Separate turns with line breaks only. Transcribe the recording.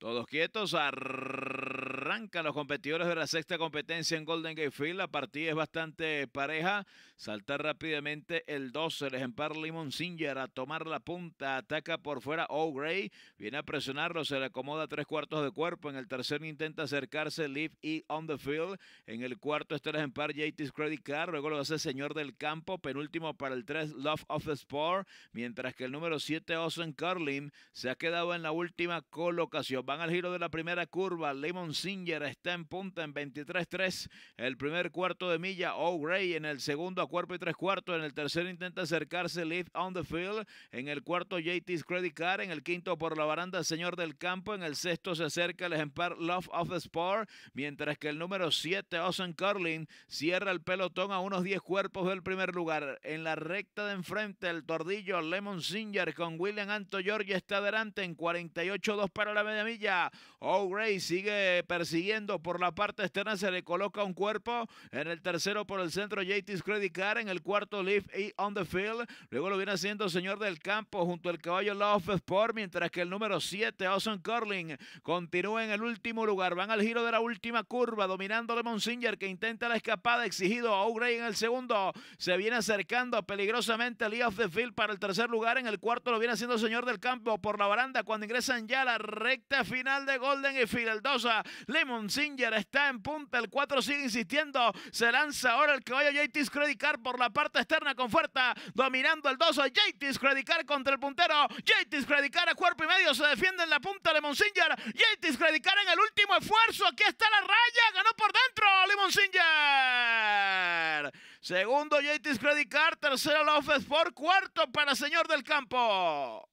Todos quietos. Arranca los competidores de la sexta competencia en Golden Gate Field. La partida es bastante pareja. Saltar rápidamente el 12, el ejemplar Limon Singer a tomar la punta. Ataca por fuera O'Gray. Viene a presionarlo, se le acomoda tres cuartos de cuerpo. En el tercer intenta acercarse Live E on the field. En el cuarto está el ejemplar JT's Credit Card. Luego lo hace Señor del Campo. Penúltimo para el 3 Love of the Sport. Mientras que el número 7 Austin Carlin se ha quedado en la última colocación. Van al giro de la primera curva. Lemon Singer está en punta en 23-3. El primer cuarto de milla, O'Ray. en el segundo a cuerpo y tres cuartos. En el tercero intenta acercarse Leaf on the field. En el cuarto, JT's Credit Card. En el quinto, por la baranda, Señor del Campo. En el sexto, se acerca el ejemplar Love of the Sport. Mientras que el número 7, Austin Curling, cierra el pelotón a unos 10 cuerpos del primer lugar. En la recta de enfrente, el tordillo Lemon Singer con William Anto George está adelante en 48-2 para la media milla. O'Gray sigue persiguiendo siguiendo por la parte externa, se le coloca un cuerpo. En el tercero por el centro, JT's Credit Card. En el cuarto, Leaf y e on the field. Luego lo viene haciendo señor del campo junto al caballo Love Sport, mientras que el número 7, Austin Curling, continúa en el último lugar. Van al giro de la última curva, dominando Lemon Singer, que intenta la escapada, exigido a en el segundo. Se viene acercando peligrosamente Lee of the Field para el tercer lugar. En el cuarto lo viene haciendo señor del campo por la baranda cuando ingresan ya a la recta final de Golden y Field. El Lemon Singer está en punta. El 4 sigue insistiendo. Se lanza ahora el que vaya JT's Credit por la parte externa con fuerza. Dominando el 2. JT's Credit contra el puntero. JT's Credit a cuerpo y medio. Se defiende en la punta Lemon Singer. JT's Credit en el último esfuerzo. Aquí está la raya. Ganó por dentro Lemon Singer. Segundo JT's Credit Card. Tercero Love Sport. Cuarto para Señor del Campo.